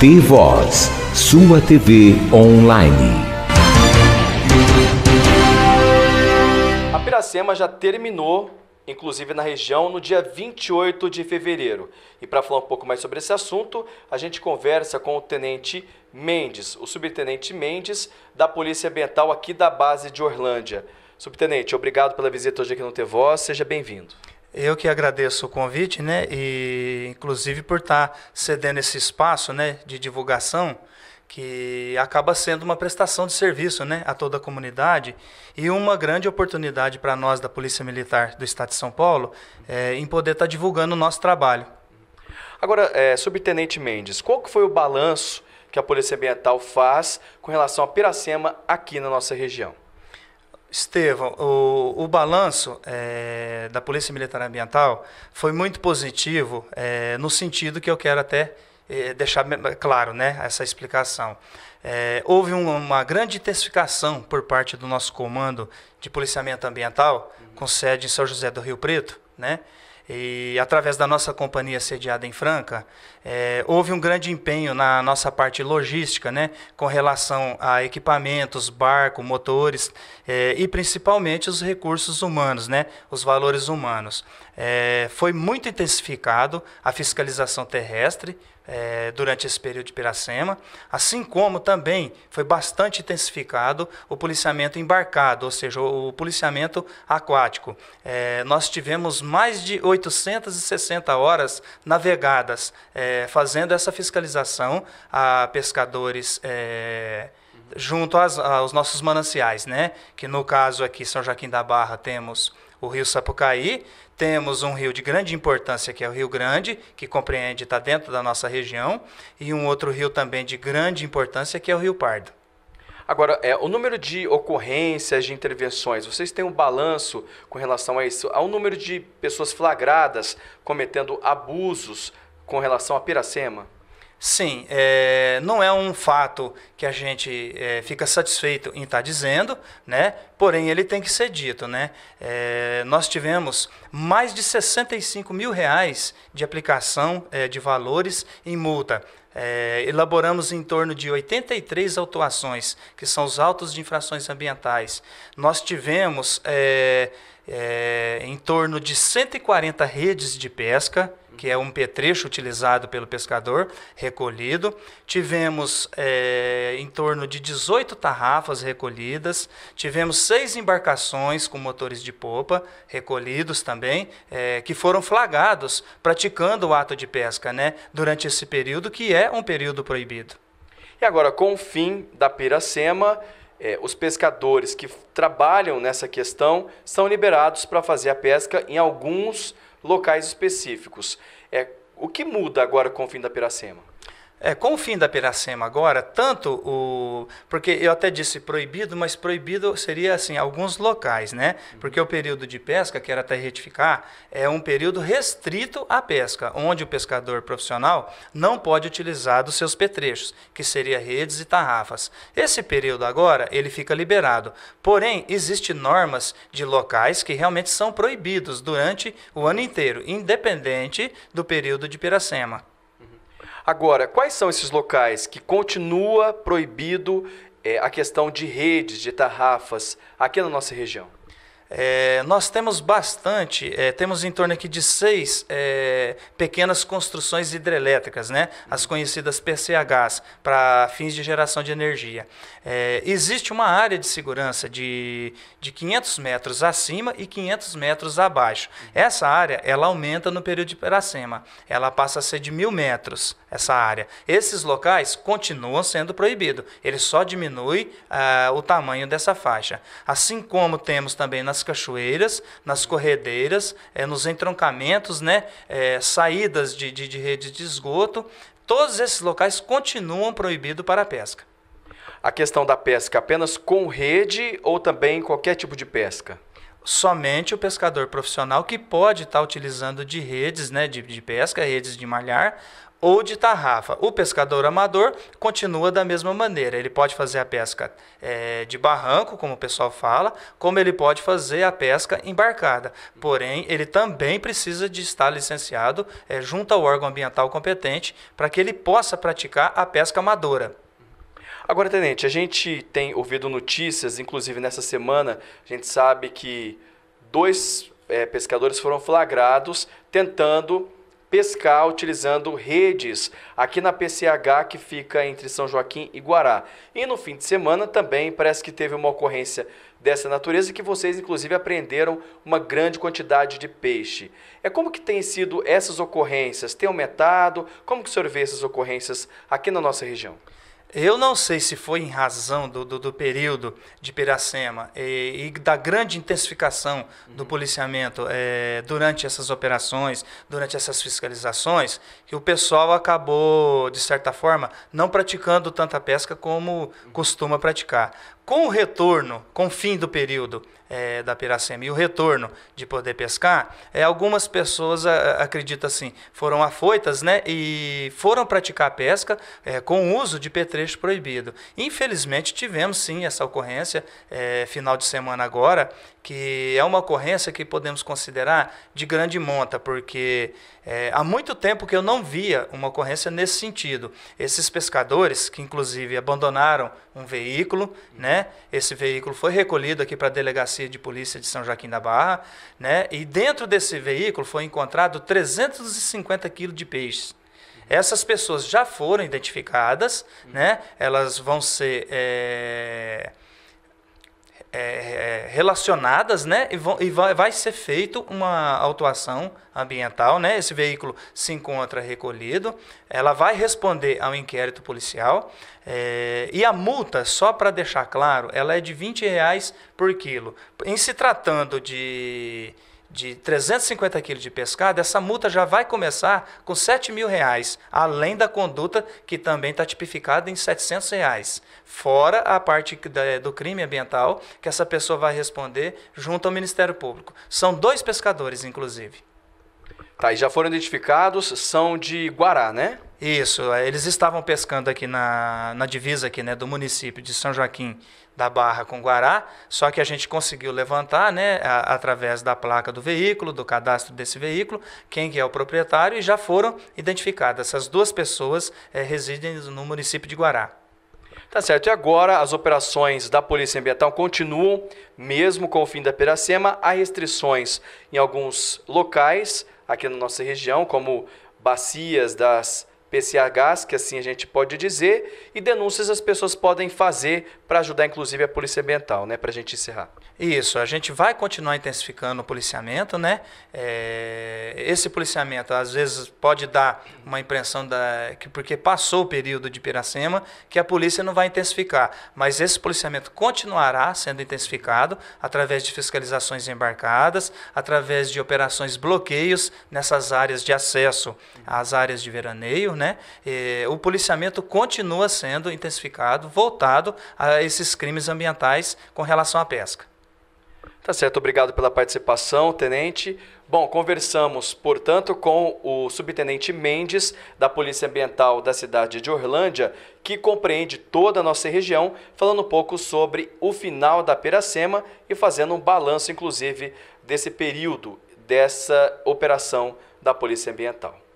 TV Voz, sua TV online. A Piracema já terminou, inclusive na região, no dia 28 de fevereiro. E para falar um pouco mais sobre esse assunto, a gente conversa com o tenente Mendes, o subtenente Mendes, da Polícia Ambiental aqui da base de Orlândia. Subtenente, obrigado pela visita hoje aqui no TV Voz, seja bem-vindo. Eu que agradeço o convite, né? E inclusive por estar tá cedendo esse espaço, né, de divulgação que acaba sendo uma prestação de serviço, né, a toda a comunidade e uma grande oportunidade para nós da Polícia Militar do Estado de São Paulo é, em poder estar tá divulgando o nosso trabalho. Agora, é, Subtenente Mendes, qual que foi o balanço que a Polícia Ambiental faz com relação à Piracema aqui na nossa região? Estevão, o, o balanço é, da Polícia Militar Ambiental foi muito positivo é, no sentido que eu quero até é, deixar claro né, essa explicação. É, houve um, uma grande intensificação por parte do nosso comando de policiamento ambiental, com sede em São José do Rio Preto, né? E através da nossa companhia sediada em Franca, é, houve um grande empenho na nossa parte logística, né, com relação a equipamentos, barco, motores é, e principalmente os recursos humanos, né, os valores humanos. É, foi muito intensificado a fiscalização terrestre é, durante esse período de Piracema, assim como também foi bastante intensificado o policiamento embarcado, ou seja, o policiamento aquático. É, nós tivemos mais de 860 horas navegadas é, fazendo essa fiscalização a pescadores. É, junto às, aos nossos mananciais, né? Que no caso aqui, São Joaquim da Barra, temos o rio Sapucaí, temos um rio de grande importância, que é o Rio Grande, que compreende, está dentro da nossa região, e um outro rio também de grande importância, que é o Rio Pardo. Agora, é, o número de ocorrências de intervenções, vocês têm um balanço com relação a isso? Há um número de pessoas flagradas cometendo abusos com relação a Piracema? Sim, é, não é um fato que a gente é, fica satisfeito em estar tá dizendo, né? porém ele tem que ser dito. Né? É, nós tivemos mais de 65 mil reais de aplicação é, de valores em multa. É, elaboramos em torno de 83 autuações, que são os autos de infrações ambientais. Nós tivemos é, em torno de 140 redes de pesca, que é um petrecho utilizado pelo pescador, recolhido. Tivemos é, em torno de 18 tarrafas recolhidas. Tivemos seis embarcações com motores de popa recolhidos também, é, que foram flagados praticando o ato de pesca né, durante esse período, que é um período proibido. E agora, com o fim da Piracema, é, os pescadores que trabalham nessa questão são liberados para fazer a pesca em alguns locais específicos. É, o que muda agora com o fim da Piracema? É, com o fim da Piracema agora, tanto o. Porque eu até disse proibido, mas proibido seria assim, alguns locais, né? Porque o período de pesca, que era até retificar, é um período restrito à pesca, onde o pescador profissional não pode utilizar dos seus petrechos, que seria redes e tarrafas. Esse período agora, ele fica liberado. Porém, existem normas de locais que realmente são proibidos durante o ano inteiro, independente do período de Piracema. Agora, quais são esses locais que continua proibido é, a questão de redes, de tarrafas aqui na nossa região? É, nós temos bastante, é, temos em torno aqui de seis é, pequenas construções hidrelétricas, né? as conhecidas PCHs, para fins de geração de energia. É, existe uma área de segurança de, de 500 metros acima e 500 metros abaixo. Essa área ela aumenta no período de Piracema, ela passa a ser de mil metros, essa área. Esses locais continuam sendo proibidos, ele só diminui ah, o tamanho dessa faixa. Assim como temos também nas nas cachoeiras, nas corredeiras, é, nos entroncamentos, né, é, saídas de, de, de rede de esgoto, todos esses locais continuam proibidos para a pesca a questão da pesca apenas com rede ou também qualquer tipo de pesca? Somente o pescador profissional que pode estar tá utilizando de redes né, de, de pesca, redes de malhar, ou de tarrafa. O pescador amador continua da mesma maneira. Ele pode fazer a pesca é, de barranco, como o pessoal fala, como ele pode fazer a pesca embarcada. Porém, ele também precisa de estar licenciado é, junto ao órgão ambiental competente para que ele possa praticar a pesca amadora. Agora, Tenente, a gente tem ouvido notícias, inclusive nessa semana, a gente sabe que dois é, pescadores foram flagrados tentando pescar utilizando redes aqui na PCH que fica entre São Joaquim e Guará. E no fim de semana também parece que teve uma ocorrência dessa natureza que vocês inclusive apreenderam uma grande quantidade de peixe. É como que tem sido essas ocorrências? Tem aumentado? Como que o senhor vê essas ocorrências aqui na nossa região? Eu não sei se foi em razão do, do, do período de Piracema e, e, da grande intensificação do uhum. policiamento é, durante essas operações, durante essas fiscalizações, que o pessoal acabou, de certa forma, não praticando tanta pesca como uhum. costuma praticar com o retorno, com o fim do período é, da piracema e o retorno de poder pescar, é, algumas pessoas acreditam assim, foram afoitas né, e foram praticar pesca é, com o uso de petrecho proibido. Infelizmente tivemos sim essa ocorrência, é, final de semana agora, que é uma ocorrência que podemos considerar de grande monta, porque é, há muito tempo que eu não via uma ocorrência nesse sentido. Esses pescadores, que inclusive abandonaram um veículo, né, né? Esse veículo foi recolhido aqui para a Delegacia de Polícia de São Joaquim da Barra, né? E dentro desse veículo foi encontrado 350 quilos de peixe. Essas pessoas já foram identificadas, né? Elas vão ser é, é, é, relacionadas, né? E, vão, e vai, vai, ser feito uma autuação ambiental, né? Esse veículo se encontra recolhido, ela vai responder ao inquérito policial é, e a multa, só para deixar claro, ela é de 20 reais por quilo. Em se tratando de de 350 quilos de pescado, essa multa já vai começar com 7 mil reais, além da conduta que também está tipificada em 700 reais, fora a parte do crime ambiental que essa pessoa vai responder junto ao Ministério Público. São dois pescadores, inclusive. Tá, e já foram identificados, são de Guará, né? Isso, é, eles estavam pescando aqui na, na divisa aqui, né, do município de São Joaquim da Barra com Guará, só que a gente conseguiu levantar, né, a, através da placa do veículo, do cadastro desse veículo, quem que é o proprietário e já foram identificadas. Essas duas pessoas é, residem no município de Guará. Tá certo. E agora as operações da Polícia Ambiental continuam, mesmo com o fim da Piracema. Há restrições em alguns locais aqui na nossa região, como bacias das PCHs, que assim a gente pode dizer, e denúncias as pessoas podem fazer para ajudar, inclusive, a Polícia Ambiental, né? Para a gente encerrar. Isso, a gente vai continuar intensificando o policiamento, né? É, esse policiamento, às vezes, pode dar uma impressão da que porque passou o período de Piracema, que a polícia não vai intensificar. Mas esse policiamento continuará sendo intensificado através de fiscalizações embarcadas, através de operações bloqueios nessas áreas de acesso às áreas de veraneio, né? né? É, o policiamento continua sendo intensificado, voltado a esses crimes ambientais com relação à pesca. Tá certo, obrigado pela participação, tenente. Bom, conversamos, portanto, com o subtenente Mendes, da Polícia Ambiental da cidade de Orlândia, que compreende toda a nossa região, falando um pouco sobre o final da Piracema e fazendo um balanço, inclusive, desse período, dessa operação da Polícia Ambiental.